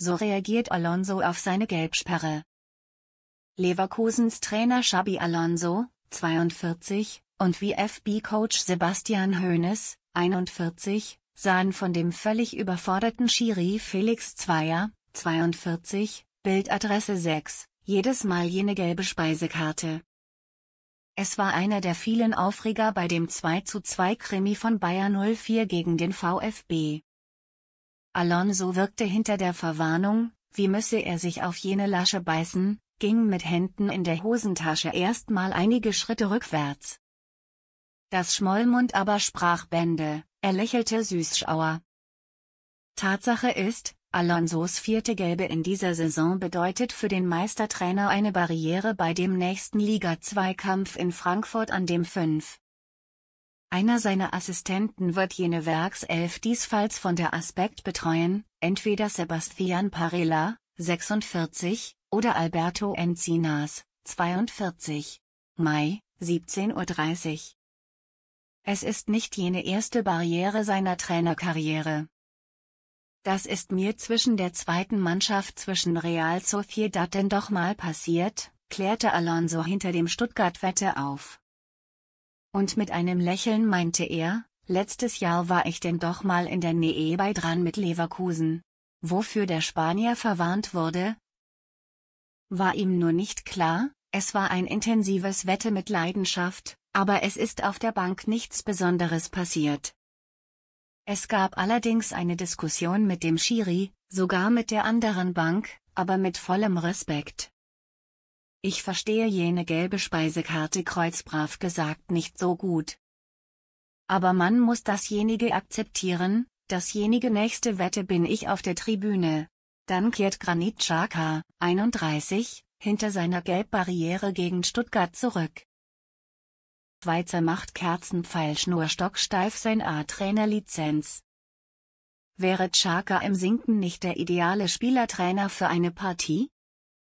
So reagiert Alonso auf seine Gelbsperre. Leverkusens Trainer Xabi Alonso, 42, und VfB-Coach Sebastian Hoeneß, 41, sahen von dem völlig überforderten Schiri Felix Zweier, 42, Bildadresse 6, jedes Mal jene gelbe Speisekarte. Es war einer der vielen Aufreger bei dem 2 zu 2 Krimi von Bayer 04 gegen den VfB. Alonso wirkte hinter der Verwarnung, wie müsse er sich auf jene Lasche beißen, ging mit Händen in der Hosentasche erstmal einige Schritte rückwärts. Das Schmollmund aber sprach Bände, er lächelte süßschauer. Tatsache ist, Alonsos vierte Gelbe in dieser Saison bedeutet für den Meistertrainer eine Barriere bei dem nächsten liga zweikampf in Frankfurt an dem 5. Einer seiner Assistenten wird jene Werkself diesfalls von der Aspekt betreuen, entweder Sebastian Parella, 46, oder Alberto Encinas, 42. Mai, 17.30 Uhr. Es ist nicht jene erste Barriere seiner Trainerkarriere. Das ist mir zwischen der zweiten Mannschaft zwischen Real Sociedad denn doch mal passiert, klärte Alonso hinter dem Stuttgart-Wette auf. Und mit einem Lächeln meinte er, letztes Jahr war ich denn doch mal in der Nähe bei dran mit Leverkusen. Wofür der Spanier verwarnt wurde? War ihm nur nicht klar, es war ein intensives Wette mit Leidenschaft, aber es ist auf der Bank nichts Besonderes passiert. Es gab allerdings eine Diskussion mit dem Schiri, sogar mit der anderen Bank, aber mit vollem Respekt. Ich verstehe jene gelbe Speisekarte kreuzbrav gesagt nicht so gut. Aber man muss dasjenige akzeptieren, dasjenige nächste Wette bin ich auf der Tribüne. Dann kehrt Granit Chaka, 31, hinter seiner Gelbbarriere gegen Stuttgart zurück. Schweizer macht Kerzenpfeilschnur stocksteif sein A-Trainer-Lizenz. Wäre Chaka im Sinken nicht der ideale Spielertrainer für eine Partie?